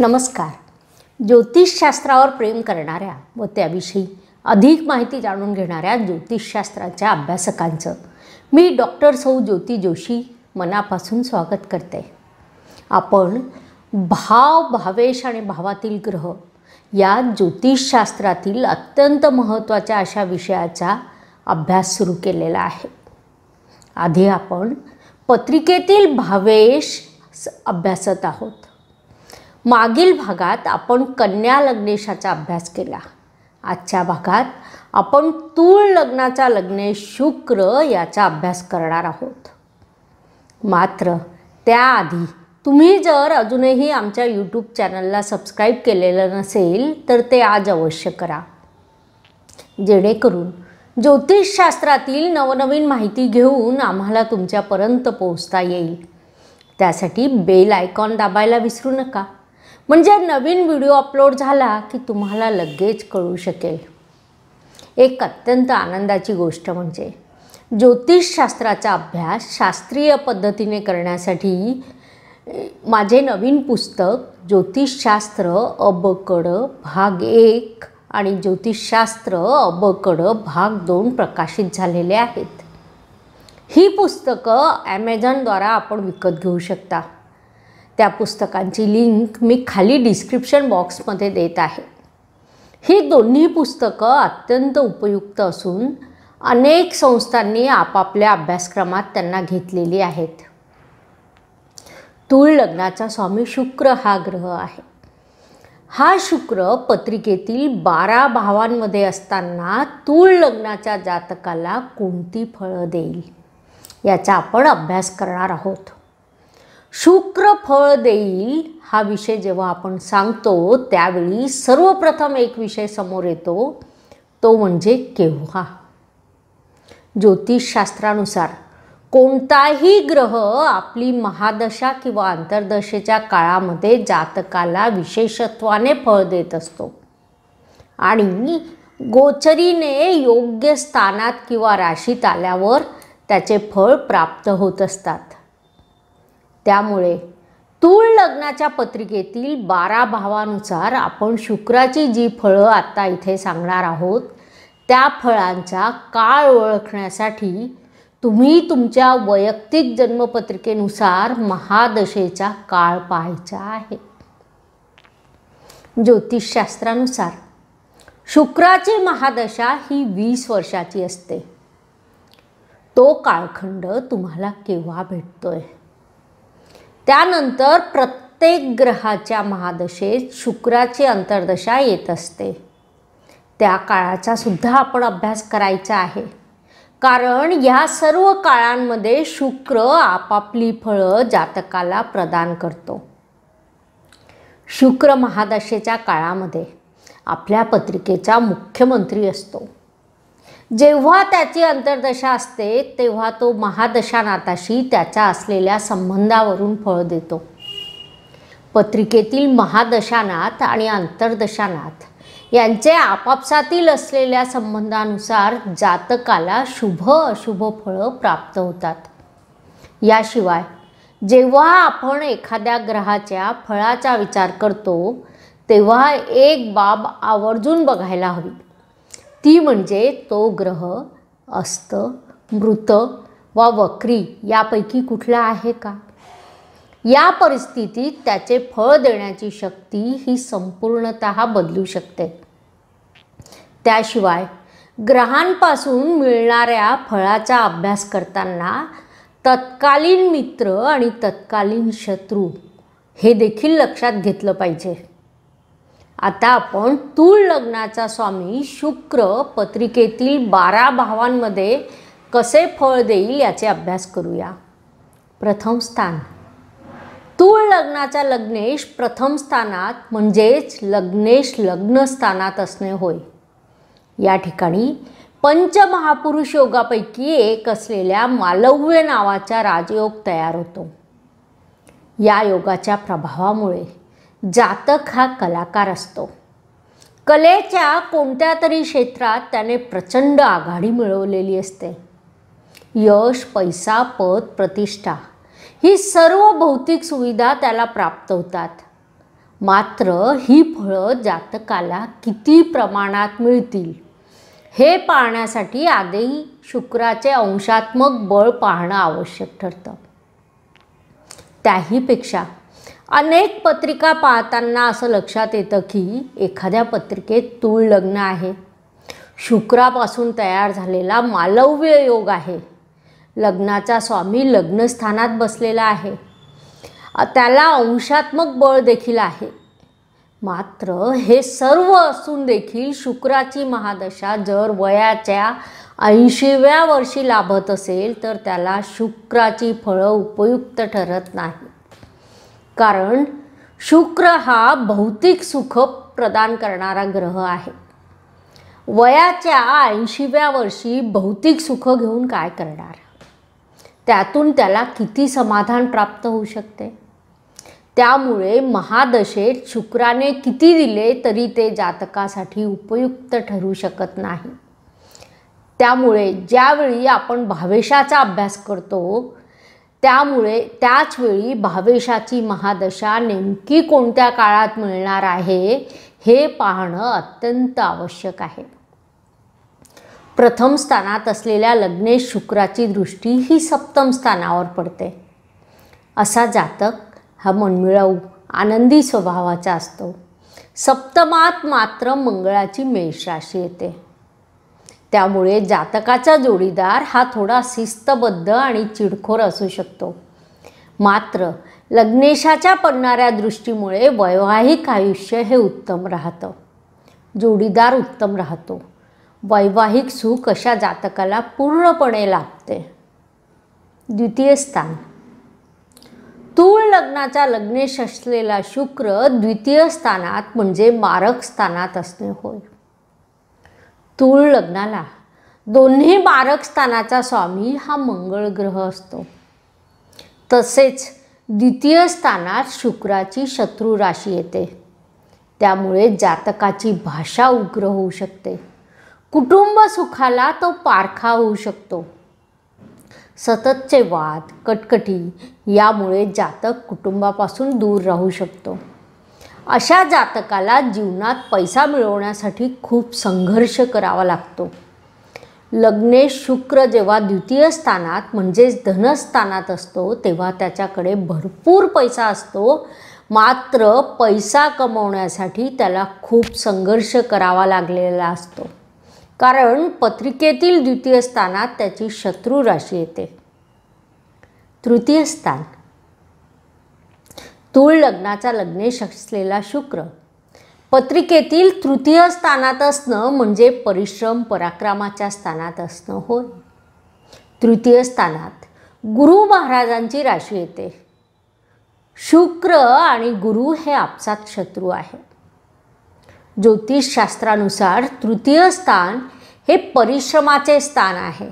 नमस्कार ज्योतिषशास्त्रावर प्रेम करणाऱ्या व त्याविषयी अधिक माहिती जाणून घेणाऱ्या ज्योतिषशास्त्राच्या अभ्यासकांचं मी डॉक्टर सौ ज्योती जोशी मनापासून स्वागत करते आपण भाव भावेश आणि भावातील ग्रह या ज्योतिषशास्त्रातील अत्यंत महत्त्वाच्या अशा विषयाचा अभ्यास सुरू केलेला आहे आधी आपण पत्रिकेतील भावेश अभ्यासत आहोत मागील भागात आपण कन्या लग्नेशाचा अभ्यास केला आजच्या भागात आपण तूळ लग्नाचा लग्नेश शुक्र याचा अभ्यास करणार आहोत मात्र त्याआधी तुम्ही जर अजूनही आमच्या यूट्यूब चॅनलला सबस्क्राईब केलेलं नसेल तर ते आज अवश्य करा जेणेकरून ज्योतिषशास्त्रातील नवनवीन माहिती घेऊन आम्हाला तुमच्यापर्यंत पोहोचता येईल त्यासाठी बेल आयकॉन दाबायला विसरू नका म्हणजे नवीन व्हिडिओ अपलोड झाला की तुम्हाला लगेच कळू शकेल एक अत्यंत आनंदाची गोष्ट म्हणजे ज्योतिषशास्त्राचा अभ्यास शास्त्रीय पद्धतीने करण्यासाठी माझे नवीन पुस्तक ज्योतिषशास्त्र अबकड भाग एक आणि ज्योतिषशास्त्र अबकड भाग दोन प्रकाशित झालेले आहेत ही पुस्तकं ॲमेझॉनद्वारा आपण विकत घेऊ शकता त्या पुस्तकांची लिंक मी खाली डिस्क्रिप्शन बॉक्समध्ये देत आहे ही दोन्ही पुस्तकं अत्यंत उपयुक्त असून अनेक संस्थांनी आपापल्या अभ्यासक्रमात त्यांना घेतलेली आहेत तूळ लग्नाचा स्वामी शुक्र हा ग्रह आहे हा शुक्र पत्रिकेतील बारा भावांमध्ये असताना तूळ लग्नाच्या जातकाला कोणती फळं देईल याचा आपण अभ्यास करणार आहोत शुक्र फळ देईल हा विषय जेव्हा आपण सांगतो त्यावेळी सर्वप्रथम एक विषय समोर येतो तो म्हणजे केव्हा ज्योतिषशास्त्रानुसार कोणताही ग्रह आपली महादशा किंवा अंतर्दशेच्या काळामध्ये जातकाला विशेषत्वाने फळ देत असतो आणि गोचरीने योग्य स्थानात किंवा राशीत आल्यावर त्याचे फळ प्राप्त होत असतात त्यामुळे तूळ लग्नाच्या पत्रिकेतील बारा भावानुसार आपण शुक्राची जी फळं आत्ता इथे सांगणार आहोत त्या फळांचा काळ ओळखण्यासाठी तुम्ही तुमच्या वैयक्तिक जन्मपत्रिकेनुसार महादशेचा काळ पाहायचा आहे ज्योतिषशास्त्रानुसार शुक्राची महादशा ही वीस वर्षाची असते तो काळखंड तुम्हाला केव्हा भेटतोय त्यानंतर प्रत्येक ग्रहाच्या महादशेत शुक्राची अंतर्दशा येत असते त्या काळाचा सुद्धा आपण अभ्यास करायचा आहे कारण या सर्व काळांमध्ये शुक्र आपापली फळं जातकाला प्रदान करतो शुक्र महादशेच्या काळामध्ये आपल्या पत्रिकेचा मुख्यमंत्री असतो जेव्हा त्याची अंतर्दशा असते तेव्हा तो महादशानाथाशी त्याच्या असलेल्या संबंधावरून फळ देतो पत्रिकेतील महादशानाथ आणि अंतर्दशानाथ यांचे आपापसातील असलेल्या संबंधानुसार जातकाला शुभ अशुभ फळं प्राप्त होतात याशिवाय जेव्हा आपण एखाद्या ग्रहाच्या फळाचा विचार करतो तेव्हा एक बाब आवर्जून बघायला हवी ती म्हणजे तो ग्रह अस्त मृत वा वक्री यापैकी कुठला आहे का या परिस्थितीत त्याचे फळ देण्याची शक्ती ही संपूर्णत बदलू शकते त्याशिवाय ग्रहांपासून मिळणाऱ्या फळाचा अभ्यास करताना तत्कालीन मित्र आणि तत्कालीन शत्रू हे देखील लक्षात घेतलं पाहिजे आता आपण तूळ लग्नाचा स्वामी शुक्र पत्रिकेतील बारा भावांमध्ये कसे फळ देईल याचे अभ्यास करूया प्रथम स्थान तूळ लग्नाचा लग्नेश प्रथम स्थानात म्हणजेच लग्नेश लग्नस्थानात असणे होय या ठिकाणी पंचमहापुरुष योगापैकी एक असलेल्या मालव्य नावाचा राजयोग तयार होतो या योगाच्या प्रभावामुळे जातक हा कलाकार असतो कलेच्या कोणत्या तरी क्षेत्रात त्याने प्रचंड आघाडी मिळवलेली असते यश पैसा पद प्रतिष्ठा ही सर्व भौतिक सुविधा त्याला प्राप्त होतात मात्र ही फळं जातकाला किती प्रमाणात मिळतील हे पाहण्यासाठी आधी शुक्राचे अंशात्मक बळ पाहणं आवश्यक ठरतं त्याहीपेक्षा अनेक पत्रिका पाहताना असं लक्षात येतं की एखाद्या पत्रिकेत तूळ लग्न आहे शुक्रापासून तयार झालेला मालव्य योग आहे लग्नाचा स्वामी लग्नस्थानात बसलेला आहे त्याला अंशात्मक बळ देखील आहे मात्र हे सर्व असून देखील शुक्राची महादशा जर वयाच्या ऐंशीव्या वर्षी लाभत असेल तर त्याला शुक्राची फळं उपयुक्त ठरत नाही कारण शुक्र हा भौतिक सुख प्रदान करणारा ग्रह आहे वयाच्या ऐंशीव्या वर्षी भौतिक सुख घेऊन काय करणार त्यातून त्याला किती समाधान प्राप्त होऊ शकते त्यामुळे महादशेत शुक्राने किती दिले तरी ते जातकासाठी उपयुक्त ठरू शकत नाही त्यामुळे ज्यावेळी आपण भावेशाचा अभ्यास करतो त्यामुळे त्याचवेळी भावेशाची महादशा नेमकी कोणत्या काळात मिळणार आहे हे पाहणं अत्यंत आवश्यक आहे प्रथम स्थानात असलेल्या लग्नेश शुक्राची दृष्टी ही सप्तम स्थानावर पडते असा जातक हा मनमिळाऊ आनंदी स्वभावाचा असतो सप्तमात मात्र मंगळाची मेष येते त्यामुळे जातकाचा जोडीदार हा थोडा शिस्तबद्ध आणि चिडखोर असू शकतो मात्र लग्नेशाच्या पडणाऱ्या दृष्टीमुळे वैवाहिक आयुष्य हे उत्तम राहतं जोडीदार उत्तम राहतो वैवाहिक सुख अशा जातकाला पूर्णपणे लाभते द्वितीय स्थान तूळ लग्नाचा लग्नेश असलेला शुक्र द्वितीय स्थानात म्हणजे मारक स्थानात असणे होय तूळ लग्नाला दोन्ही बारक स्थानाचा स्वामी हा मंगळ ग्रह असतो तसेच द्वितीय स्थानात शुक्राची शत्रू राशी येते त्यामुळे जातकाची भाषा उग्र होऊ शकते कुटुंब सुखाला तो पारखा होऊ शकतो सततचे वाद कटकटी यामुळे जातक कुटुंबापासून दूर राहू शकतो अशा जातकाला जीवनात पैसा मिळवण्यासाठी खूप संघर्ष करावा लागतो लग्ने शुक्र जेव्हा द्वितीय स्थानात म्हणजेच धनस्थानात असतो तेव्हा त्याच्याकडे भरपूर पैसा असतो मात्र पैसा कमवण्यासाठी त्याला खूप संघर्ष करावा लागलेला असतो कारण पत्रिकेतील द्वितीय स्थानात त्याची शत्रू राशी येते तृतीय स्थान तूळ लग्नाचा लग्नेश असलेला शुक्र पत्रिकेतील तृतीय स्थानात असणं म्हणजे परिश्रम पराक्रमाच्या स्थानात असणं होय तृतीय स्थानात गुरु महाराजांची राशी येते शुक्र आणि गुरु हे आपसात शत्रू आहे ज्योतिषशास्त्रानुसार तृतीय स्थान हे परिश्रमाचे स्थान आहे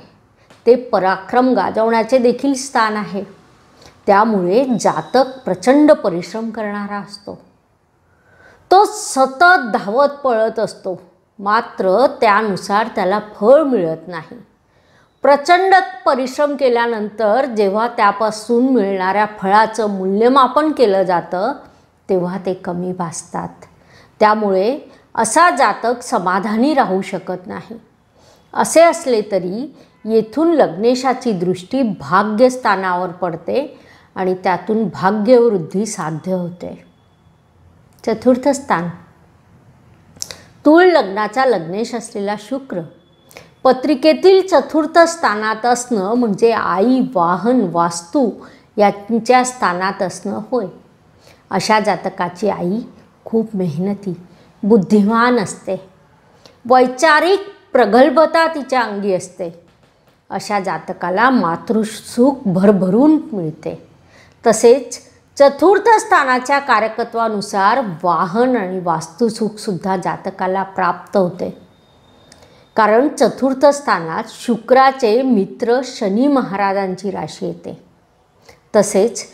ते पराक्रम गाजवण्याचे देखील स्थान आहे त्यामुळे जातक प्रचंड परिश्रम करणारा असतो तो सतत धावत पळत असतो मात्र त्यानुसार त्याला फळ मिळत नाही प्रचंड परिश्रम केल्यानंतर जेव्हा त्यापासून मिळणाऱ्या फळाचं मूल्यमापन केलं जातं तेव्हा ते कमी भासतात त्यामुळे असा जातक समाधानी राहू शकत नाही असे असले तरी येथून लग्नेशाची दृष्टी भाग्यस्थानावर पडते आणि त्यातून भाग्यवृद्धी साध्य होते चतुर्थ स्थान तूळ लग्नाचा लग्नेश असलेला शुक्र पत्रिकेतील चतुर्थ स्थानात असणं म्हणजे आई वाहन वास्तू यांच्या स्थानात असणं होय अशा जातकाची आई खूप मेहनती बुद्धिमान असते वैचारिक प्रगल्भता तिच्या अंगी असते अशा जातकाला मातृसुख भरभरून मिळते तसेच चतुर्थ स्थानाच्या कारकत्वानुसार वाहन आणि वास्तुसुखसुद्धा जातकाला प्राप्त होते कारण चतुर्थ स्थानात शुक्राचे मित्र शनी महाराजांची राशी येते तसेच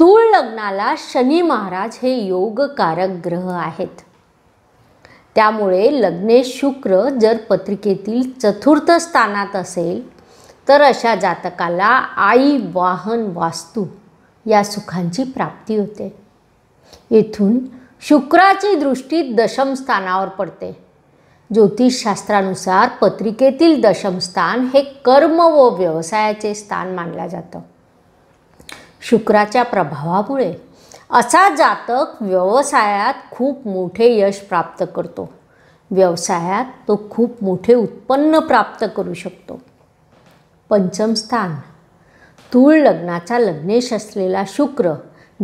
तूळ लग्नाला शनी महाराज हे योगकारक ग्रह आहेत त्यामुळे लग्ने शुक्र जर पत्रिकेतील चतुर्थ स्थानात असेल तर अशा जातकाला आई वाहन वास्तू या सुखांची प्राप्ती होते येथून शुक्राची दृष्टी दशम स्थानावर पडते ज्योतिषशास्त्रानुसार पत्रिकेतील दशम स्थान हे कर्म व व्यवसायाचे स्थान मानलं जातं शुक्राच्या प्रभावामुळे असा जातक व्यवसायात खूप मोठे यश प्राप्त करतो व्यवसायात तो खूप मोठे उत्पन्न प्राप्त करू शकतो पंचमस्थान स्थूळ लग्नाचा लग्नेश असलेला शुक्र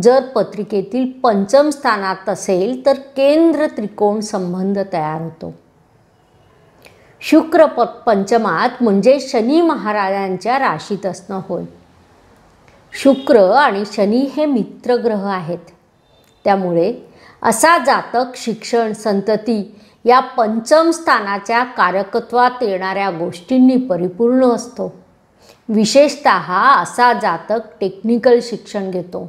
जर पत्रिकेतील पंचम स्थानात असेल तर केंद्र त्रिकोण संबंध तयार होतो शुक्र प पंचमात म्हणजे शनी महाराजांच्या राशीत असणं होय शुक्र आणि शनी हे मित्रग्रह आहेत त्यामुळे असा जातक शिक्षण संतती या पंचम स्थानाच्या कारकत्वात येणाऱ्या गोष्टींनी परिपूर्ण असतो विशेषत असा जातक टेक्निकल शिक्षण घेतो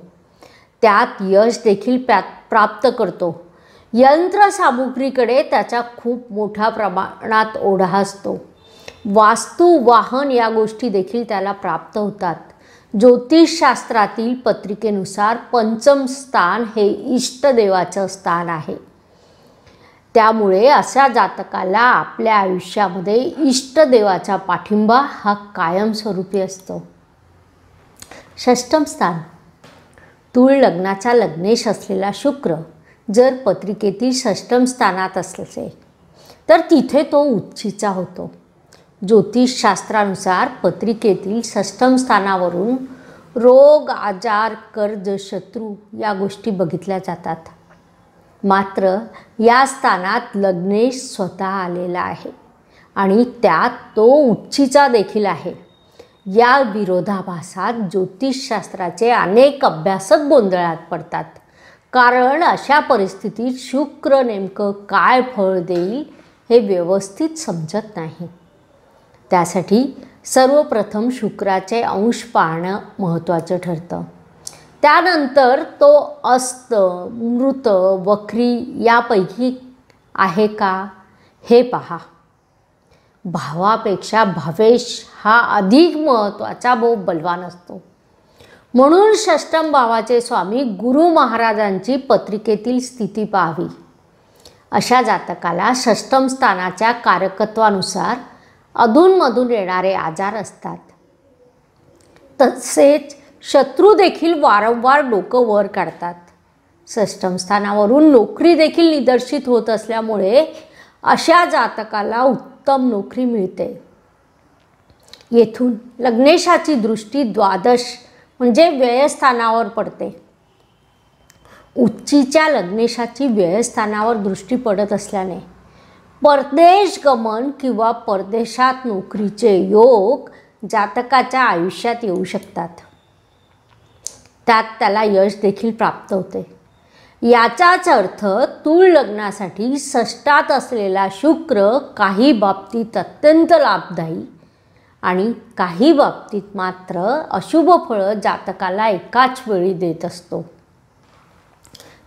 त्यात यश देखील प्राप्त करतो यंत्रसामुग्रीकडे त्याचा खूप मोठ्या प्रमाणात ओढा असतो वास्तू वाहन या गोष्टी देखील त्याला प्राप्त होतात ज्योतिषशास्त्रातील पत्रिकेनुसार पंचम स्थान हे इष्टदेवाचं स्थान आहे त्यामुळे अशा जातकाला आपल्या आयुष्यामध्ये इष्टदेवाचा पाठिंबा हा कायमस्वरूपी असतो षष्टम स्थान तूळ लग्नाचा लग्नेश असलेला शुक्र जर पत्रिकेतील षष्टम स्थानात असले तर तिथे तो उच्चीचा होतो ज्योतिषशास्त्रानुसार पत्रिकेतील षष्टम स्थानावरून रोग आजार कर्ज शत्रू या गोष्टी बघितल्या जातात मात्र या स्थानात लग्नेश स्वतः आलेला आहे आणि त्यात तो उच्चीचा देखील आहे या विरोधाभासात ज्योतिषशास्त्राचे अनेक अभ्यासक गोंधळात पडतात कारण अशा परिस्थितीत शुक्र नेमकं काय फळ देईल हे व्यवस्थित समजत नाही त्यासाठी सर्वप्रथम शुक्राचे अंश पाहणं महत्त्वाचं ठरतं त्यानंतर तो अस्त मृत वक्री यापैकी आहे का हे पहा भावापेक्षा भावेश हा अधिक महत्त्वाचा बहु बलवान असतो म्हणून षष्टम भावाचे स्वामी गुरु महाराजांची पत्रिकेतील स्थिती पाहावी अशा जातकाला षष्टम स्थानाच्या कारकत्वानुसार अधूनमधून येणारे आजार असतात तसेच शत्रू देखील वारंवार डोकं वर काढतात स्थानावरून नोकरी देखील निदर्शित होत असल्यामुळे अशा जातकाला उत्तम नोकरी मिळते येथून लग्नेशाची दृष्टी द्वादश म्हणजे व्ययस्थानावर पडते उच्चीच्या लग्नेशाची व्ययस्थानावर दृष्टी पडत असल्याने परदेश गमन किंवा परदेशात नोकरीचे योग जातकाच्या आयुष्यात येऊ शकतात त्यात त्याला यश देखील प्राप्त होते याचाच अर्थ तूळ लग्नासाठी षष्टात असलेला शुक्र काही बाबतीत अत्यंत लाभदायी आणि काही बाबतीत मात्र अशुभ फळं जातकाला एकाच वेळी देत असतो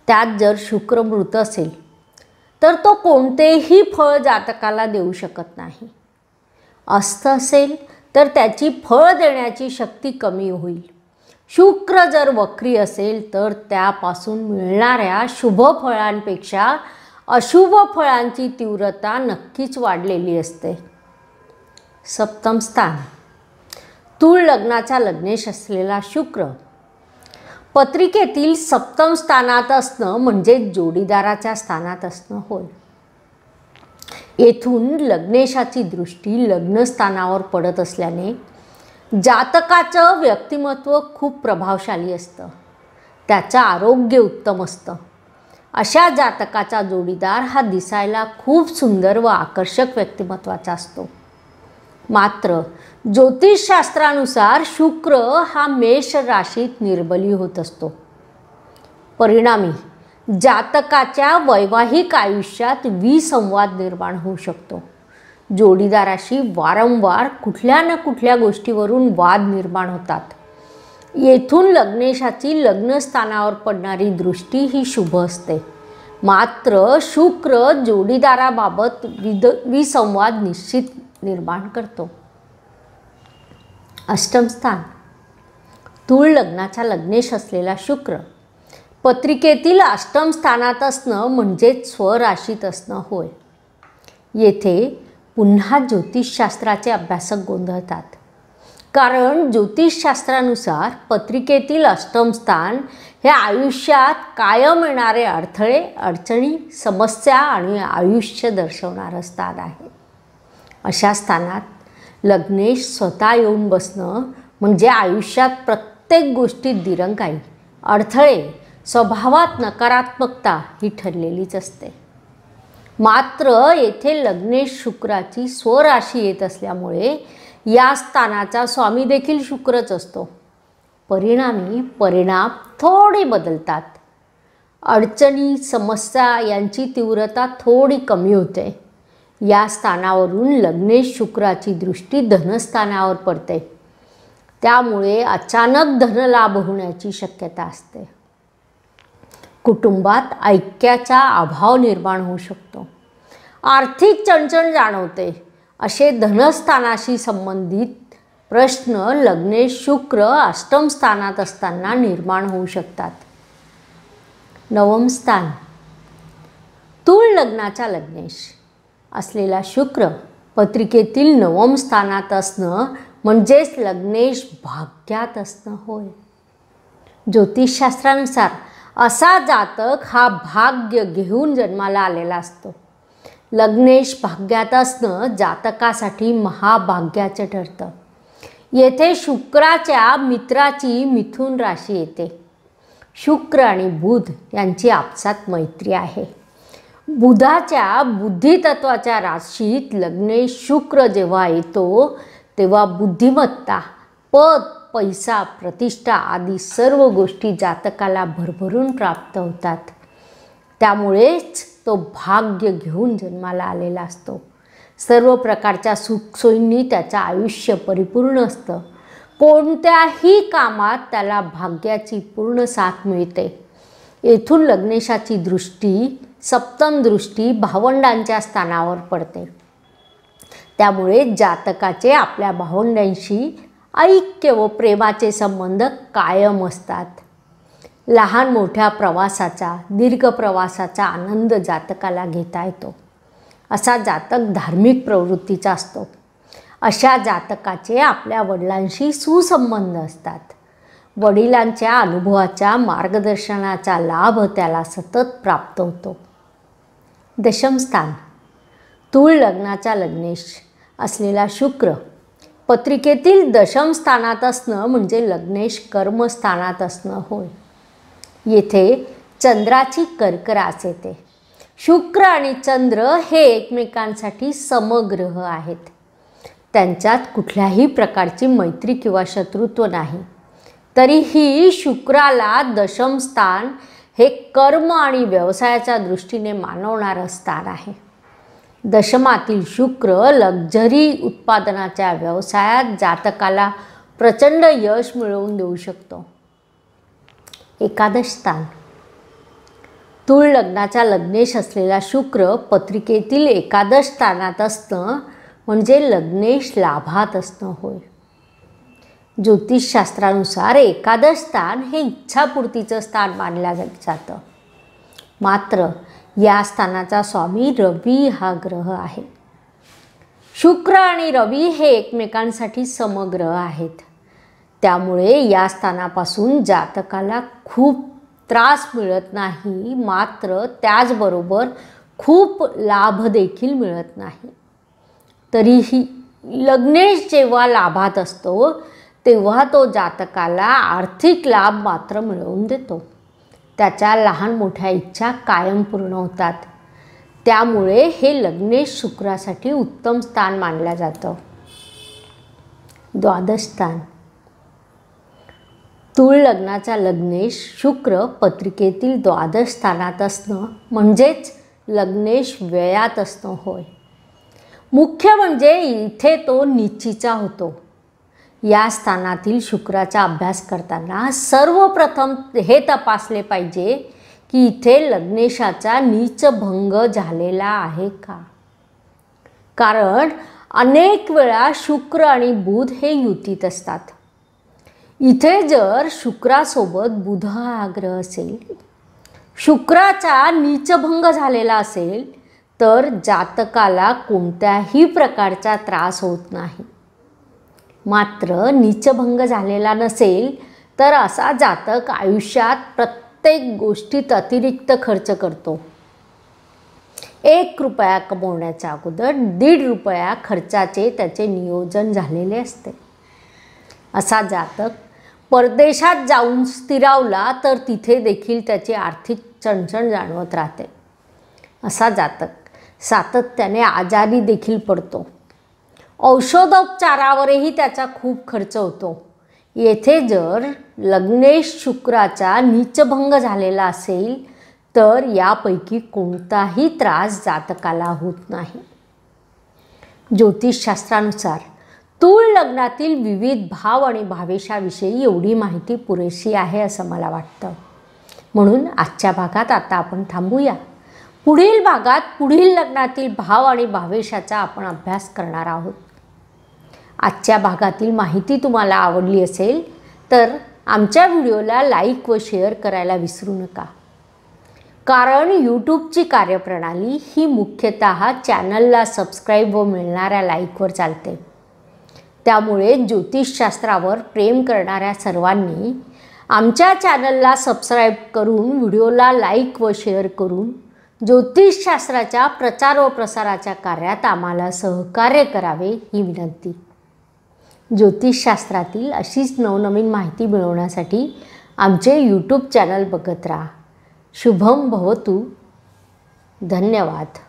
त्यात जर शुक्र मृत असेल तर तो कोणतेही फळ जातकाला देऊ शकत नाही अस्त असेल तर त्याची फळ देण्याची शक्ती कमी होईल शुक्र जर वक्री असेल तर त्यापासून मिळणाऱ्या शुभ फळांपेक्षा अशुभ फळांची तीव्रता नक्कीच वाढलेली असते सप्तम स्थान तूळ लग्नाचा लग्नेश असलेला शुक्र पत्रिकेतील सप्तम स्थानात असणं म्हणजे जोडीदाराच्या स्थानात असणं होय येथून लग्नेशाची दृष्टी लग्नस्थानावर पडत असल्याने जातकाचं व्यक्तिमत्व खूप प्रभावशाली असतं त्याचं आरोग्य उत्तम असतं अशा जातकाचा जोडीदार हा दिसायला खूप सुंदर व आकर्षक व्यक्तिमत्वाचा असतो मात्र ज्योतिषशास्त्रानुसार शुक्र हा मेष राशीत निर्बली होत असतो परिणामी जातकाच्या वैवाहिक आयुष्यात विसंवाद निर्माण होऊ शकतो जोडीदाराशी वारंवार कुठल्या ना कुठल्या गोष्टीवरून वाद निर्माण होतात येथून लग्नेशाची लग्नस्थानावर पडणारी दृष्टी ही शुभ असते मात्र शुक्र जोडीदाराबाबत विद विसंवाद निश्चित निर्माण करतो अष्टमस्थान तूळ लग्नाचा लग्नेश असलेला शुक्र पत्रिकेतील अष्टम स्थानात असणं म्हणजेच स्वराशीत असणं होय येथे पुन्हा ज्योतिषशास्त्राचे अभ्यासक गोंधळतात कारण ज्योतिषशास्त्रानुसार पत्रिकेतील स्थान हे आयुष्यात कायम येणारे अडथळे अडचणी समस्या आणि आयुष्य दर्शवणारं स्थान आहे अशा स्थानात लग्नेश स्वतः येऊन बसणं म्हणजे आयुष्यात प्रत्येक गोष्टीत दिरंगाई अडथळे स्वभावात नकारात्मकता ही ठरलेलीच असते मात्र येथे लग्नेश शुक्राची स्वराशी येत असल्यामुळे या स्थानाचा स्वामी देखील शुक्रच असतो परिणामी परिणाम थोडे बदलतात अडचणी समस्या यांची तीव्रता थोडी कमी होते या स्थानावरून लग्नेश शुक्राची दृष्टी धनस्थानावर पडते त्यामुळे अचानक धनलाभ होण्याची शक्यता असते कुटुंबात ऐक्याचा अभाव निर्माण होऊ शकतो आर्थिक चणचण जाणवते असे धनस्थानाशी संबंधित प्रश्न लग्ने शुक्र अष्टम स्थानात असताना निर्माण होऊ शकतात नवम स्थान तूळ लग्नाचा लग्नेश असलेला शुक्र पत्रिकेतील नवम स्थानात असणं म्हणजेच लग्नेश भाग्यात असणं होय ज्योतिषशास्त्रानुसार असा जातक हा भाग्य घेऊन जन्माला आलेला असतो लग्नेश भाग्यात असणं जातकासाठी महाभाग्याचं ठरतं येथे शुक्राच्या मित्राची मिथुन राशी येते शुक्र आणि बुध यांची आपसात मैत्री आहे बुधाच्या बुद्धितत्वाच्या राशीत लग्नेश शुक्र जेव्हा येतो तेव्हा बुद्धिमत्ता पद पैसा प्रतिष्ठा आदी सर्व गोष्टी जातकाला भरभरून प्राप्त होतात त्यामुळेच तो भाग्य घेऊन जन्माला आलेला असतो सर्व प्रकारच्या सुखसोयींनी त्याचं आयुष्य परिपूर्ण असतं कोणत्याही कामात त्याला भाग्याची पूर्ण साथ मिळते येथून लग्नेशाची दृष्टी सप्तम दृष्टी भावंडांच्या स्थानावर पडते त्यामुळे जातकाचे आपल्या भावंडांशी ऐक्य व प्रेमाचे संबंध कायम असतात लहान मोठ्या प्रवासाचा दीर्घ प्रवासाचा आनंद जातकाला घेता येतो असा जातक धार्मिक प्रवृत्तीचा असतो अशा जातकाचे आपल्या वडिलांशी सुसंबंध असतात वडिलांच्या अनुभवाच्या मार्गदर्शनाचा लाभ त्याला सतत प्राप्त होतो दशमस्थान तूळ लग्नाचा लग्नेश असलेला शुक्र पत्रिकेतील दशमस्थानात असणं म्हणजे लग्नेश कर्मस्थानात असणं होय येथे चंद्राची कर्करास येते शुक्र आणि चंद्र हे एकमेकांसाठी समग्रह आहेत त्यांच्यात कुठल्याही प्रकारची मैत्री किंवा शत्रुत्व नाही तरीही शुक्राला दशम स्थान हे कर्म आणि व्यवसायाच्या दृष्टीने मानवणारं स्थान आहे दशमातील शुक्र लक्झरी उत्पादनाच्या व्यवसायात जातकाला प्रचंड यश मिळवून देऊ शकतो एकादश स्थान तूळ लग्नाचा लग्नेश असलेला शुक्र पत्रिकेतील एकादश स्थानात असणं म्हणजे लग्नेश लाभात असणं होय ज्योतिषशास्त्रानुसार एकादश स्थान हे इच्छापूर्तीचं स्थान मानलं जातं मात्र या स्थानाचा स्वामी रवी हा ग्रह आहे शुक्र आणि रवी हे एकमेकांसाठी समग्रह आहेत त्यामुळे या स्थानापासून जातकाला खूप त्रास मिळत नाही मात्र त्याचबरोबर खूप लाभ देखील मिळत नाही तरीही लग्नेश जेव्हा लाभात असतो तेव्हा तो जातकाला आर्थिक लाभ मात्र मिळवून देतो त्याच्या लहान मोठ्या इच्छा कायम पूर्ण होतात त्यामुळे हे लग्नेश शुक्रासाठी उत्तम स्थान मानलं जातं द्वादश स्थान तूळ लग्नाचा लग्नेश शुक्र पत्रिकेतील द्वादश स्थानात असणं म्हणजेच लग्नेश व्ययात असणं होय मुख्य म्हणजे इथे तो निचीचा होतो या स्थानातील शुक्राचा अभ्यास करताना सर्वप्रथम हे तपासले पाहिजे की इथे लग्नेशाचा नीचभंग झालेला आहे का कारण अनेक वेळा शुक्र आणि बुध हे युतीत असतात इथे जर शुक्रासोबत बुध हा आग्रह असेल शुक्राचा नीचभंग झालेला असेल तर जातकाला कोणत्याही प्रकारचा त्रास होत नाही मात्र नीचभंग झालेला नसेल तर असा जातक आयुष्यात प्रत्येक गोष्टीत अतिरिक्त खर्च करतो एक रुपया कमवण्याच्या अगोदर दीड रुपया खर्चाचे त्याचे नियोजन झालेले असते असा जातक परदेशात जाऊन स्थिरावला तर तिथे देखील त्याची आर्थिक चणचण जाणवत राहते असा जातक सातत्याने आजारी देखील पडतो औषधोपचारावरही त्याचा खूप खर्च होतो येथे जर लग्नेश शुक्राचा नीचभंग झालेला असेल तर यापैकी कोणताही त्रास जातकाला होत नाही ज्योतिषशास्त्रानुसार तूळ लग्नातील विविध भाव आणि भावेशाविषयी एवढी माहिती पुरेशी आहे असं मला वाटतं म्हणून आजच्या भागात आता आपण थांबूया पुढील भागात पुढील लग्नातील भाव आणि भावेशाचा आपण अभ्यास करणार आहोत आजच्या भागातील माहिती तुम्हाला आवडली असेल तर आमच्या व्हिडिओला लाईक व शेअर करायला विसरू नका कारण यूट्यूबची कार्यप्रणाली ही मुख्यतः चॅनलला सबस्क्राईब व मिळणाऱ्या लाईकवर चालते त्यामुळे ज्योतिषशास्त्रावर प्रेम करणाऱ्या सर्वांनी आमच्या चॅनलला सबस्क्राईब करून व्हिडिओला लाईक व शेअर करून ज्योतिषशास्त्राच्या प्रचार व प्रसाराच्या कार्यात आम्हाला सहकार्य करावे ही विनंती ज्योतिषशास्त्रातील अशीच नवनवीन माहिती मिळवण्यासाठी आमचे यूट्यूब चॅनल बघत राहा शुभम भवतू धन्यवाद